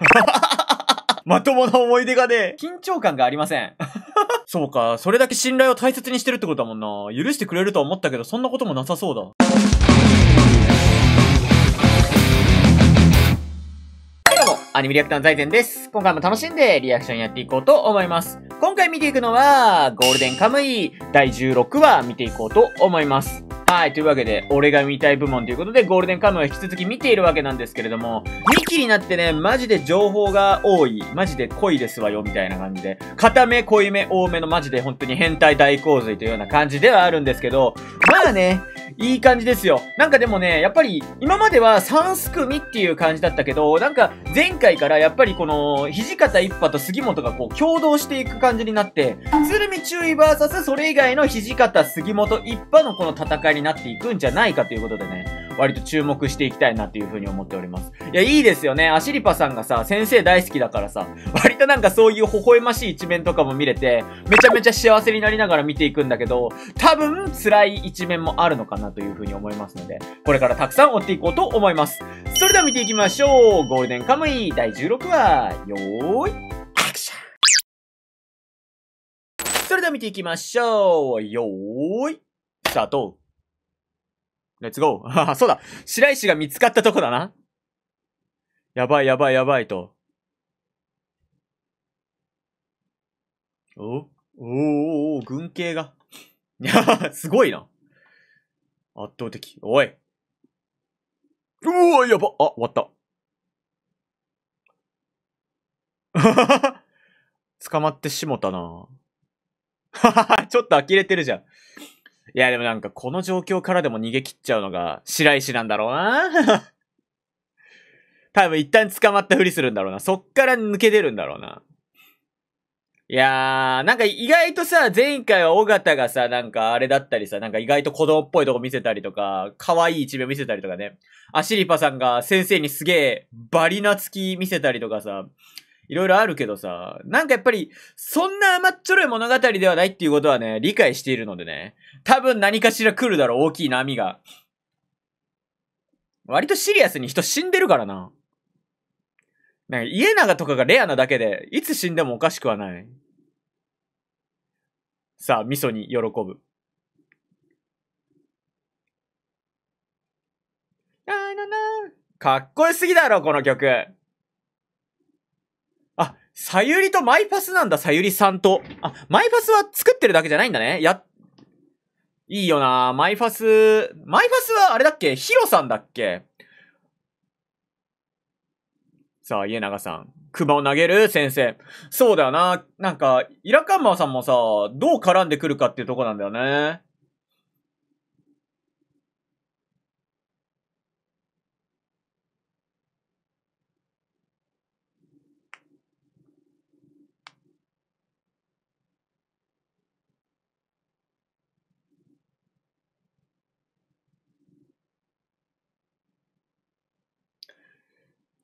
まともな思い出がね、緊張感がありません。そうか、それだけ信頼を大切にしてるってことだもんな。許してくれるとは思ったけど、そんなこともなさそうだ。アニメリアクターの財前です。今回も楽しんでリアクションやっていこうと思います。今回見ていくのは、ゴールデンカムイ第16話見ていこうと思います。はい。というわけで、俺が見たい部門ということで、ゴールデンカムをは引き続き見ているわけなんですけれども、2期になってね、マジで情報が多い。マジで濃いですわよ、みたいな感じで。固め、濃いめ、多めのマジで本当に変態大洪水というような感じではあるんですけど、まあね、いい感じですよ。なんかでもね、やっぱり、今までは3すくみっていう感じだったけど、なんか前回からやっぱりこの、土方一派と杉本がこう共同していく感じになって、鶴見注意 VS それ以外の土方杉本一派のこの戦いにになっていくんじゃないかということでね、割と注目していきたいなっていうふうに思っております。いや、いいですよね。アシリパさんがさ、先生大好きだからさ、割となんかそういう微笑ましい一面とかも見れて、めちゃめちゃ幸せになりながら見ていくんだけど、多分辛い一面もあるのかなというふうに思いますので、これからたくさん追っていこうと思います。それでは見ていきましょう。ゴールデンカムイ第16話、よーい。それでは見ていきましょう。よーい、スタート。レッツゴーそうだ白石が見つかったとこだなやばいやばいやばいと。おおお軍系が。い や、すごいな。圧倒的。おい。うわ、やば。あ、終わった。捕まってしもたな。ははは、ちょっと呆れてるじゃん。いや、でもなんかこの状況からでも逃げ切っちゃうのが白石なんだろうな。多分一旦捕まったふりするんだろうな。そっから抜け出るんだろうな。いやー、なんか意外とさ、前回は尾形がさ、なんかあれだったりさ、なんか意外と子供っぽいとこ見せたりとか、可愛い一面見せたりとかね。アシリパさんが先生にすげえバリなつき見せたりとかさ、いろいろあるけどさ、なんかやっぱり、そんな甘っちょろい物語ではないっていうことはね、理解しているのでね、多分何かしら来るだろう、大きい波が。割とシリアスに人死んでるからな。なんか家長とかがレアなだけで、いつ死んでもおかしくはない。さあ、味噌に喜ぶ。かっこよすぎだろ、この曲。さゆりとマイパスなんだ、さゆりさんと。あ、マイパスは作ってるだけじゃないんだね。や、いいよなマイパス、マイパスはあれだっけヒロさんだっけさあ、家長さん。クマを投げる先生。そうだよな。なんか、イラカンマーさんもさ、どう絡んでくるかっていうとこなんだよね。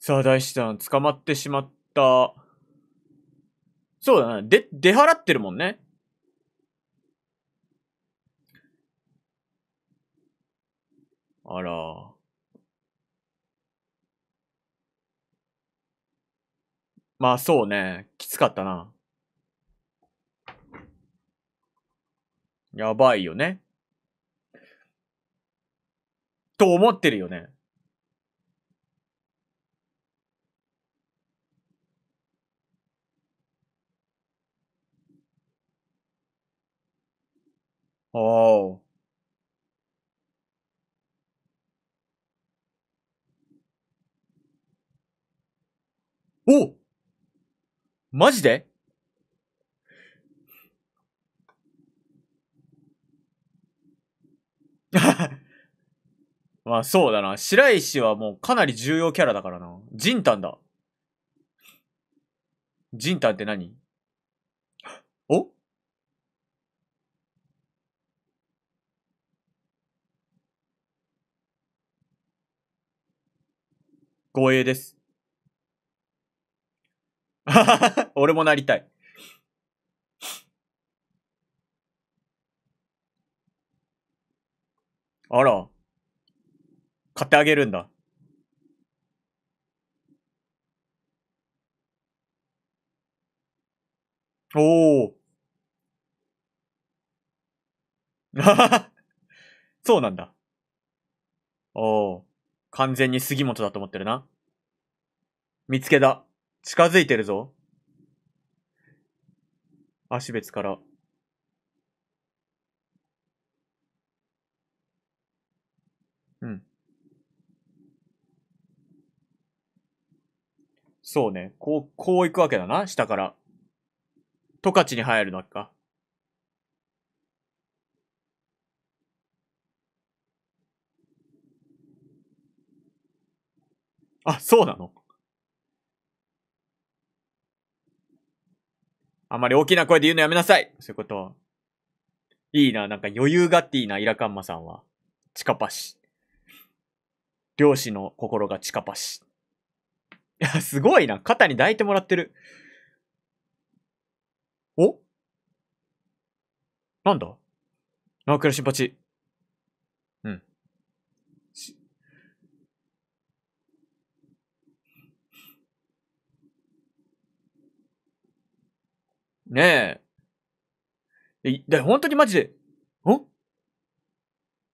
さあ、大師さん、捕まってしまった。そうだな。で、出払ってるもんね。あら。まあ、そうね。きつかったな。やばいよね。と思ってるよね。Oh. おマジで まあそうだな。白石はもうかなり重要キャラだからな。ジンタンだ。ジンタンって何光栄です。俺もなりたい。あら。買ってあげるんだ。おお。そうなんだ。おお。完全に杉本だと思ってるな。見つけた。近づいてるぞ。足別から。うん。そうね。こう、こう行くわけだな、下から。十勝に入るのか。あ、そうなのあんまり大きな声で言うのやめなさいそういうこと。いいな、なんか余裕がっていいな、イラカンマさんは。チカパシ。漁師の心がチカパシ。いや、すごいな。肩に抱いてもらってる。おなんだ長倉新八。ねえ。え、で、本当にマジで、ん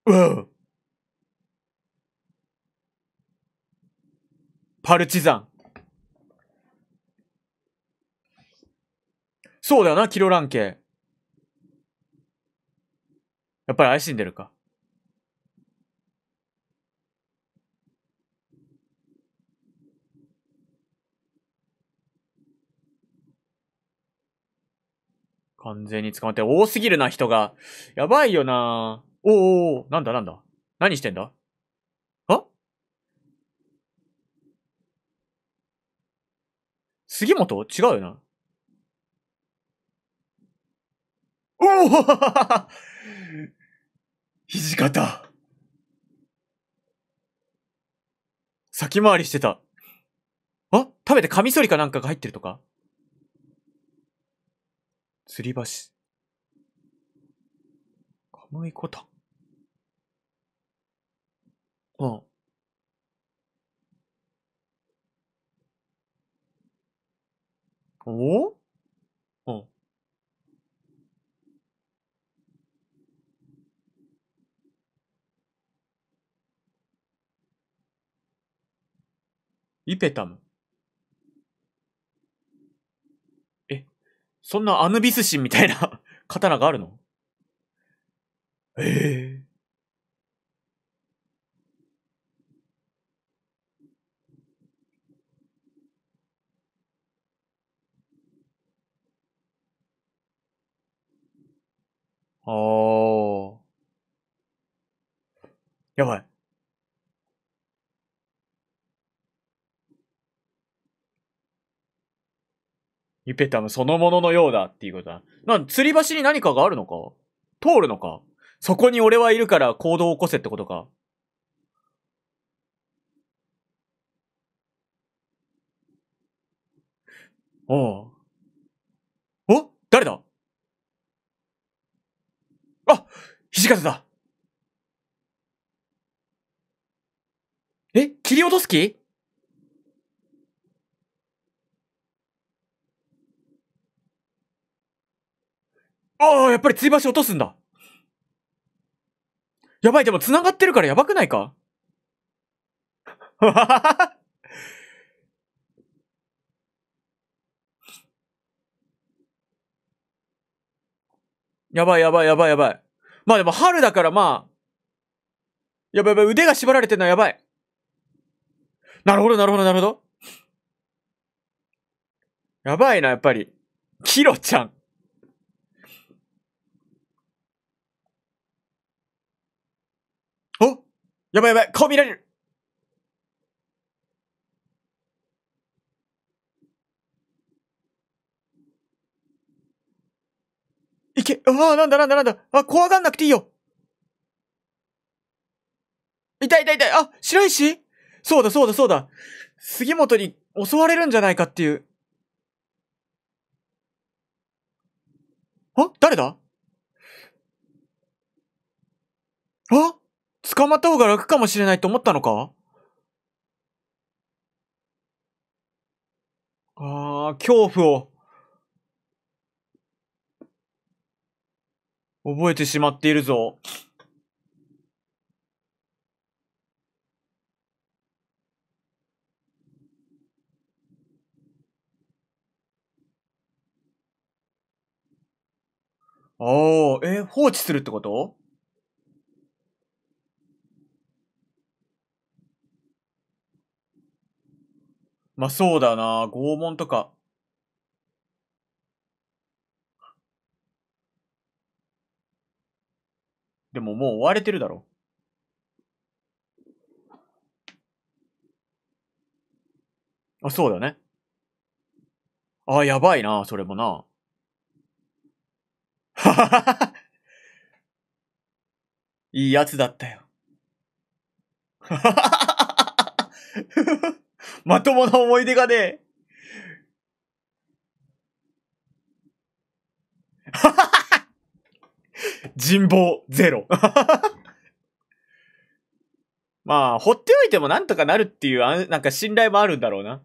うん。パルチザン。そうだよな、キロラン系。やっぱり怪しんでるか。完全に捕まって、多すぎるな、人が。やばいよなおおなんだなんだ何してんだあ杉本違うよな。おお 土方。先回りしてた。あ食べてカミソリかなんかが入ってるとか吊り橋。カムイコタン。うん。おうん。イペタム。そんなアヌビス神みたいな 刀があるのええーああ。やばい。ユペタムそのもののようだっていうことだ。な、吊り橋に何かがあるのか通るのかそこに俺はいるから行動を起こせってことか。おう。お誰だあ土方だえ切り落とす気ああ、やっぱり追橋落とすんだ。やばい、でも繋がってるからやばくないか やばいやばいやばいやばい。まあでも春だからまあ。やばいやばい、腕が縛られてんのはやばい。なるほどなるほどなるほど。やばいな、やっぱり。キロちゃん。やばいやばい顔見られるいけ、あぁ、なんだなんだなんだ。あ、怖がんなくていいよ。痛い痛い痛い。あ、白石そうだそうだそうだ。杉本に襲われるんじゃないかっていう。あ誰だあ捕まった方が楽かもしれないと思ったのかああ、恐怖を覚えてしまっているぞ。おー、え、放置するってことまあそうだな拷問とか。でももう追われてるだろ。あ、そうだね。あ、やばいな、それもな。ははは。いいやつだったよ。はははは。まともな思い出がねえ。ははは人望ゼロ。まあ、ほっておいてもなんとかなるっていう、あなんか信頼もあるんだろうな。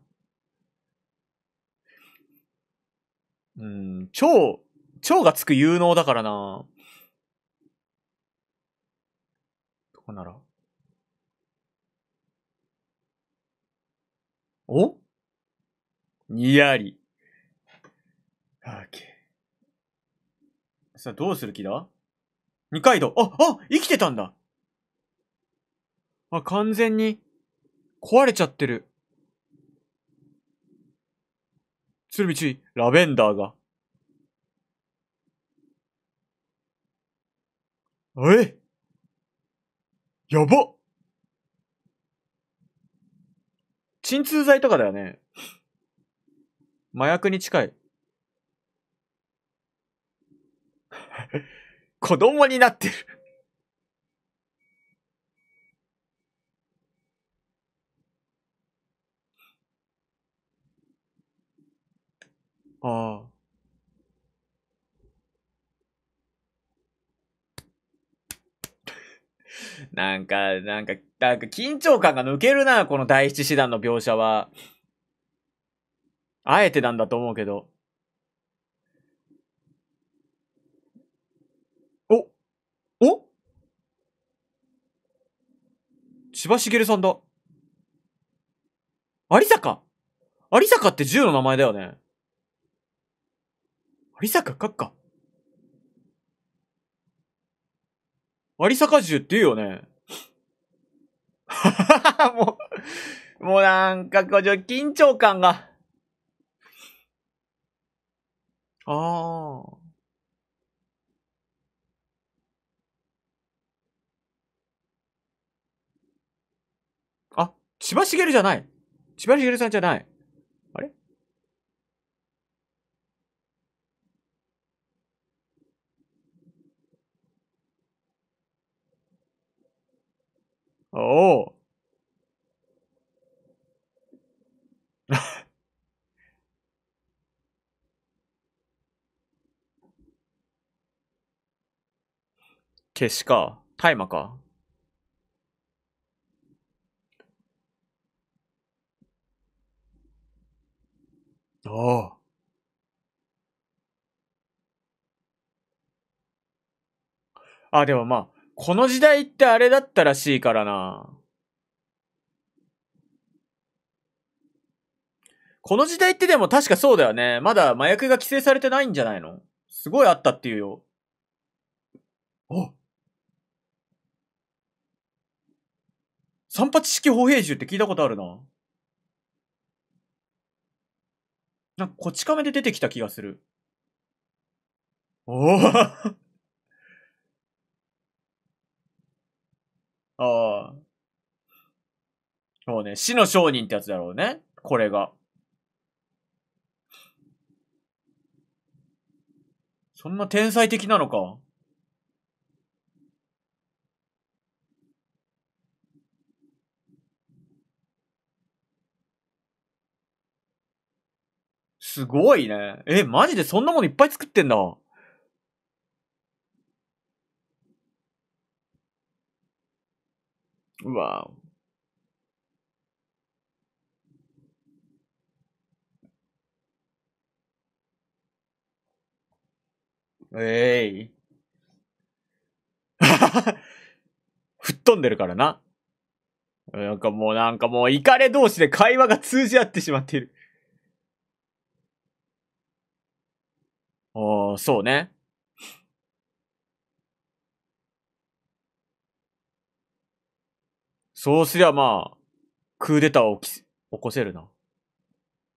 うん、超、超がつく有能だからな。どこならおにやり。さあ、どうする気だ二階堂。あ、あ生きてたんだあ、完全に壊れちゃってる。鶴見注意。ラベンダーが。えやばっ鎮痛剤とかだよね。麻薬に近い。子供になってるああ。なんか、なんか、なんか緊張感が抜けるな、この第一師団の描写は。あえてなんだと思うけど。おお千葉茂さんだ。有坂有坂って銃の名前だよね。有坂っか。有坂銃って言うよね。もう、もうなんか、こう、緊張感が。ああ。あ、千葉茂じゃない。千葉茂さんじゃない。おお消しか。大麻か。ああ。あ、でもまあ、この時代ってあれだったらしいからな。この時代ってでも確かそうだよね。まだ麻薬が規制されてないんじゃないのすごいあったっていうよ。あ三八式歩兵銃って聞いたことあるな。なんか、こち亀で出てきた気がする。おおああ。そうね。死の商人ってやつだろうね。これが。そんな天才的なのか。すごいね。え、マジでそんなものいっぱい作ってんだ。w o え h 吹っ飛んでるからな。なんかもうなんかもう、怒れ同士で会話が通じ合ってしまっている。ああ、そうね。そうすりゃまあ、クーデターを起起こせるな。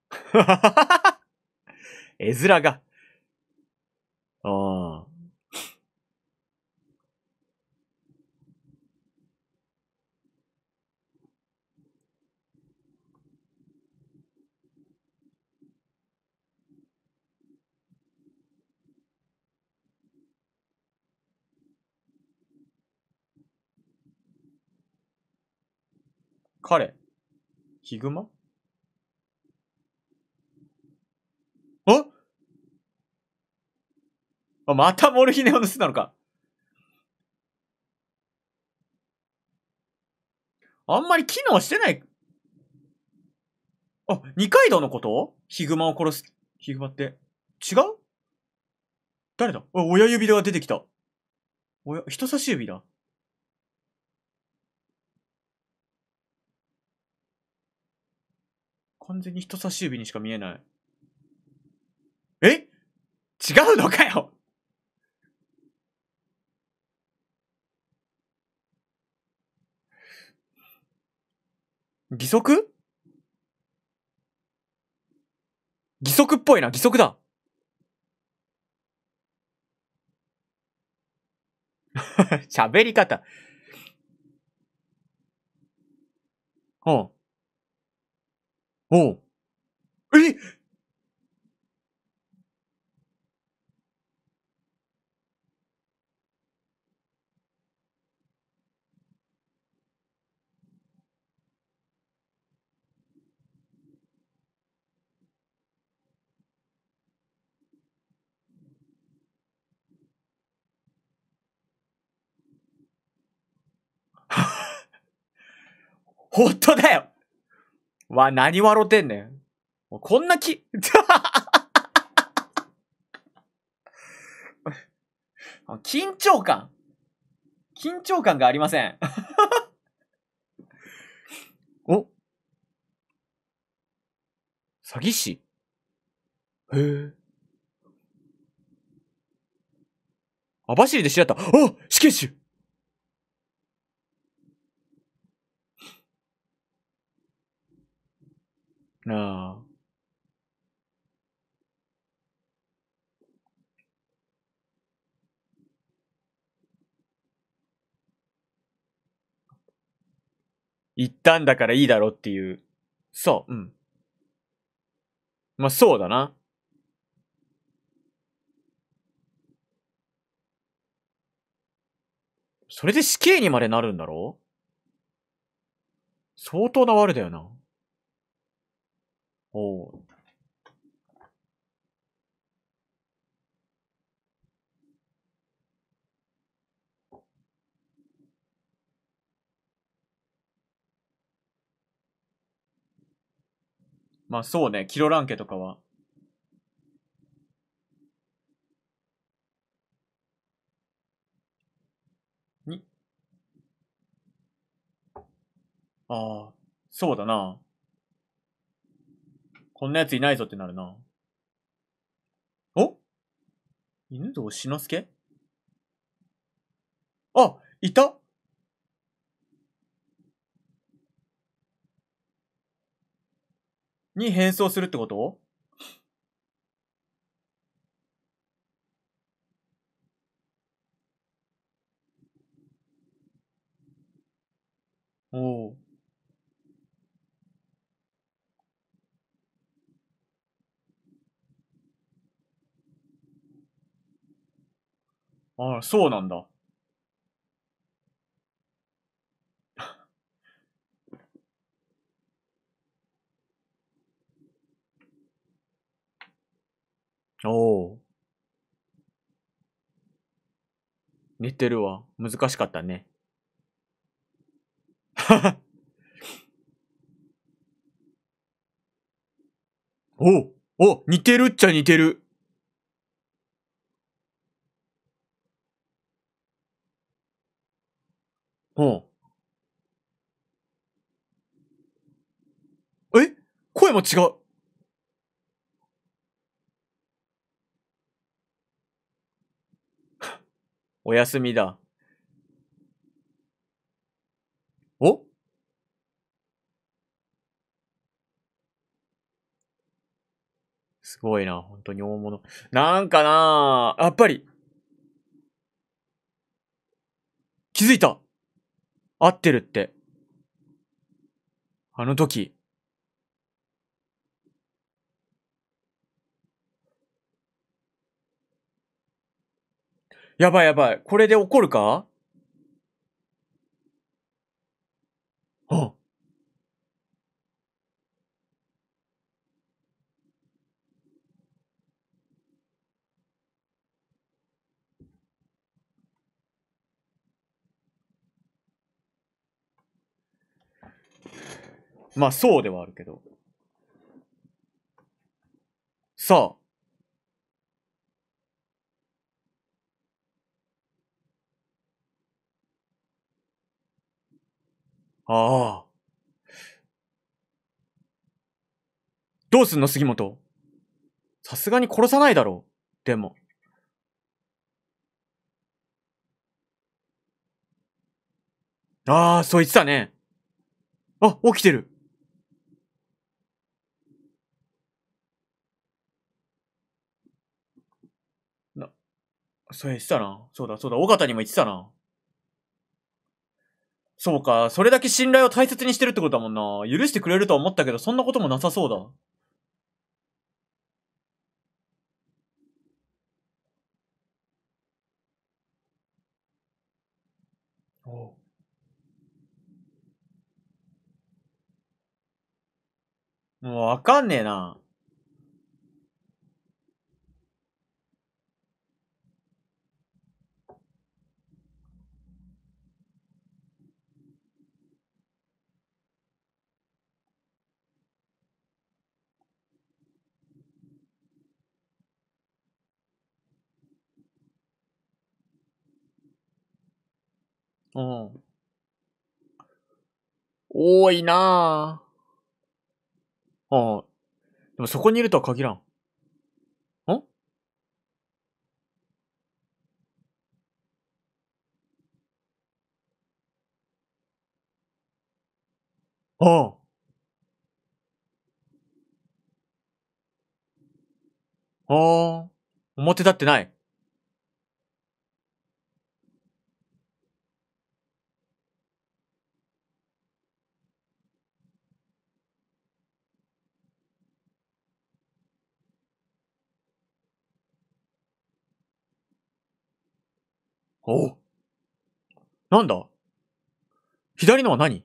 絵面が。ああ。彼。ヒグマああ、またモルヒネを盗んだのか。あんまり機能してない。あ、二階堂のことヒグマを殺す。ヒグマって。違う誰だ親指が出てきた。親、人差し指だ。完全に人差し指にしか見えない。え違うのかよ義足義足っぽいな、義足だ。喋り方。うん。おう。え 本当だよわ、何笑ってんねん。こんなき、緊張感緊張感がありません。お詐欺師へえ。網走で知り合った。あ死刑囚なあ。言ったんだからいいだろっていう。そう、うん。まあ、そうだな。それで死刑にまでなるんだろ相当な悪だよな。おお。まあそうね、キロランケとかは。にああ、そうだな。こんなやついないぞってなるな。お犬堂志のけあいたに変装するってことおお。あそうなんだ。おお。寝てるわ。難しかったね。おお似てるっちゃ似てる。ほう。え声も違う。お休みだ。おすごいな、本当に大物。なんかなやっぱり気づいた合ってるって。あの時。やばいやばい。これで怒るかまあ、そうではあるけど。さあ。ああ。どうすんの、杉本。さすがに殺さないだろう。でも。ああ、そう言ってたね。あ、起きてる。そう言ってたな。そうだ、そうだ、尾形にも言ってたな。そうか、それだけ信頼を大切にしてるってことだもんな。許してくれるとは思ったけど、そんなこともなさそうだ。もうわかんねえな。うん。多いなぁ。うん。でもそこにいるとは限らん。んああ。ああ。表立ってない。おなんだ左のは何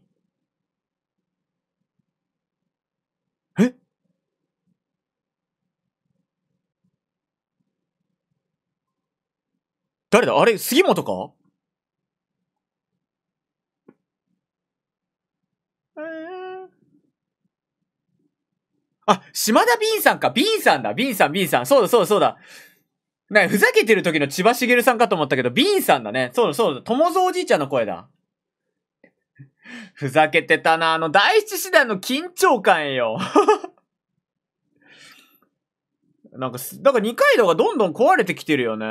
え誰だあれ杉本かあ、島田ビンさんか。ビンさんだ。ビンさん、ビンさん。そうだ、そうだ、そうだ。なふざけてる時の千葉茂さんかと思ったけど、ビンさんだね。そうそう、友蔵おじいちゃんの声だ。ふざけてたな、あの第一師団の緊張感よ。なんか、だから二階堂がどんどん壊れてきてるよね。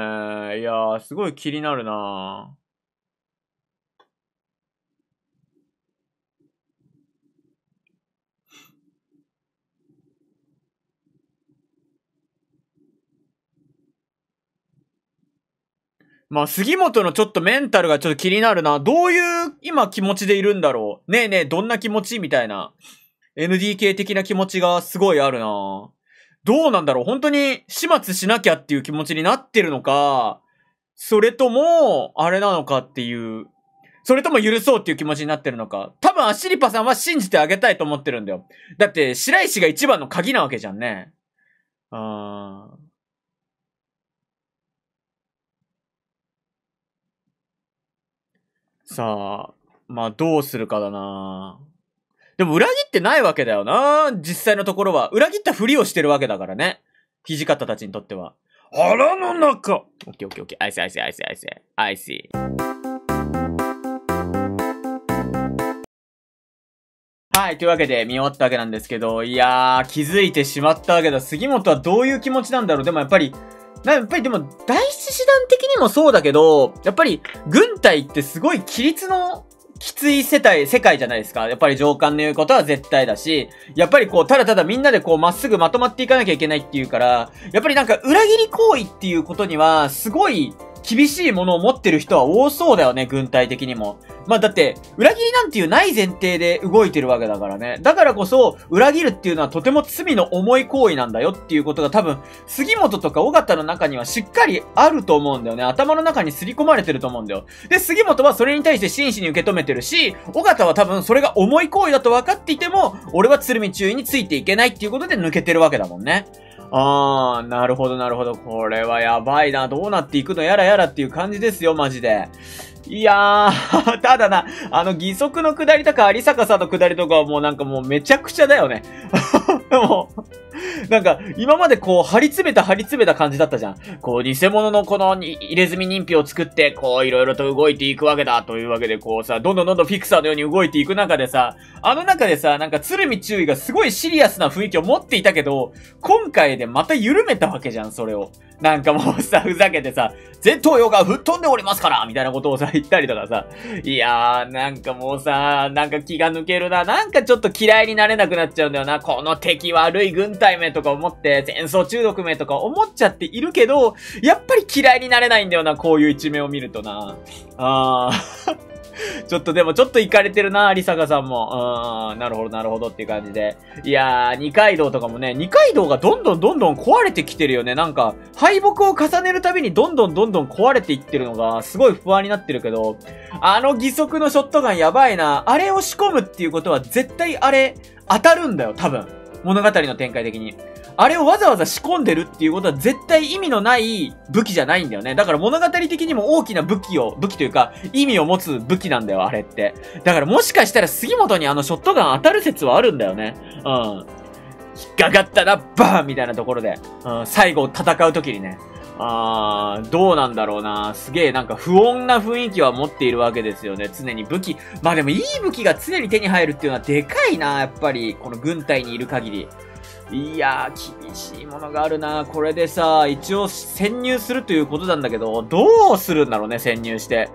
いやー、すごい気になるなまあ、杉本のちょっとメンタルがちょっと気になるな。どういう今気持ちでいるんだろう。ねえねえ、どんな気持ちみたいな。NDK 的な気持ちがすごいあるな。どうなんだろう本当に始末しなきゃっていう気持ちになってるのか、それとも、あれなのかっていう、それとも許そうっていう気持ちになってるのか。多分アシリパさんは信じてあげたいと思ってるんだよ。だって、白石が一番の鍵なわけじゃんね。うーん。さあ、まあどうするかだなでも裏切ってないわけだよな実際のところは。裏切ったふりをしてるわけだからね。土方たちにとっては。腹の中オッケーオッケーオッケー。アイスアイスアイスアイス。アイス。はい。というわけで見終わったわけなんですけど、いやー、気づいてしまったわけだ。杉本はどういう気持ちなんだろうでもやっぱり、やっぱりでも、第一師団的にもそうだけど、やっぱり、軍隊ってすごい規律のきつい世帯、世界じゃないですか。やっぱり上官の言うことは絶対だし、やっぱりこう、ただただみんなでこう、まっすぐまとまっていかなきゃいけないっていうから、やっぱりなんか裏切り行為っていうことには、すごい、厳しいものを持ってる人は多そうだよね、軍隊的にも。まあだって、裏切りなんていうない前提で動いてるわけだからね。だからこそ、裏切るっていうのはとても罪の重い行為なんだよっていうことが多分、杉本とか尾形の中にはしっかりあると思うんだよね。頭の中に刷り込まれてると思うんだよ。で、杉本はそれに対して真摯に受け止めてるし、尾形は多分それが重い行為だと分かっていても、俺は鶴見中尉についていけないっていうことで抜けてるわけだもんね。あー、なるほど、なるほど。これはやばいな。どうなっていくのやらやらっていう感じですよ、マジで。いやー、ただな、あの、義足の下りとか、有坂さんの下りとかはもうなんかもうめちゃくちゃだよね。もう なんか、今までこう、張り詰めた張り詰めた感じだったじゃん。こう、偽物のこの入れ墨認否を作って、こう、いろいろと動いていくわけだ、というわけで、こうさ、どんどんどんどんフィクサーのように動いていく中でさ、あの中でさ、なんか、鶴見注意がすごいシリアスな雰囲気を持っていたけど、今回でまた緩めたわけじゃん、それを。なんかもうさ、ふざけてさ、絶東洋が吹っ飛んでおりますからみたいなことをさ、言ったりとかさ、いやー、なんかもうさ、なんか気が抜けるな、なんかちょっと嫌いになれなくなっちゃうんだよな、この敵悪い軍隊回目とか思って、戦争中毒名とか思っちゃっているけど、やっぱり嫌いになれないんだよな、こういう一面を見るとな。あー ちょっとでもちょっと行かれてるな、リサカさんも。うん、なるほどなるほどっていう感じで。いやー、二階堂とかもね、二階堂がどんどんどんどん壊れてきてるよね。なんか、敗北を重ねるたびにどんどんどんどん壊れていってるのが、すごい不安になってるけど、あの義足のショットガンやばいな。あれを仕込むっていうことは絶対あれ、当たるんだよ、多分。物語の展開的に。あれをわざわざ仕込んでるっていうことは絶対意味のない武器じゃないんだよね。だから物語的にも大きな武器を、武器というか意味を持つ武器なんだよ、あれって。だからもしかしたら杉本にあのショットガン当たる説はあるんだよね。うん。引っかかったらバーンみたいなところで、うん、最後戦う時にね。あー、どうなんだろうな。すげえなんか不穏な雰囲気は持っているわけですよね。常に武器。まあでもいい武器が常に手に入るっていうのはでかいな、やっぱり。この軍隊にいる限り。いやー、厳しいものがあるな。これでさ、一応潜入するということなんだけど、どうするんだろうね、潜入して。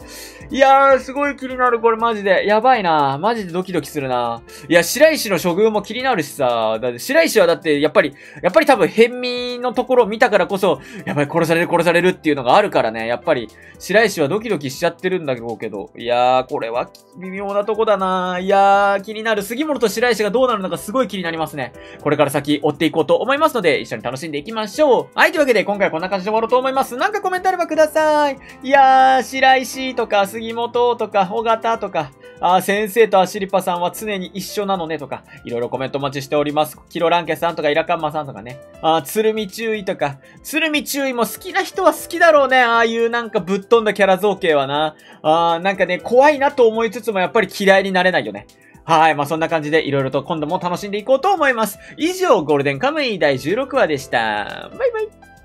いやー、すごい気になる、これマジで。やばいなマジでドキドキするないや、白石の処遇も気になるしさ、だって白石はだって、やっぱり、やっぱり多分、変身のところを見たからこそ、やばい、殺される、殺されるっていうのがあるからね、やっぱり、白石はドキドキしちゃってるんだけど、いやー、これは微妙なとこだないやー、気になる。杉本と白石がどうなるのかすごい気になりますね。これから先、追っていこうと思いますので、一緒に楽しんでいきましょう。はい、というわけで、今回はこんな感じで終わろうと思います。なんかコメントあればください。いやー、白石とか、杉杉本とか、尾形とか、あ先生とアシリパさんは常に一緒なのねとか、いろいろコメントお待ちしております。キロランケさんとか、イラカンマさんとかね。あ鶴見注意とか、鶴見注意も好きな人は好きだろうね。ああいうなんかぶっ飛んだキャラ造形はな。あなんかね、怖いなと思いつつもやっぱり嫌いになれないよね。はい。まあ、そんな感じでいろいろと今度も楽しんでいこうと思います。以上、ゴールデンカムイ第16話でした。バイバイ。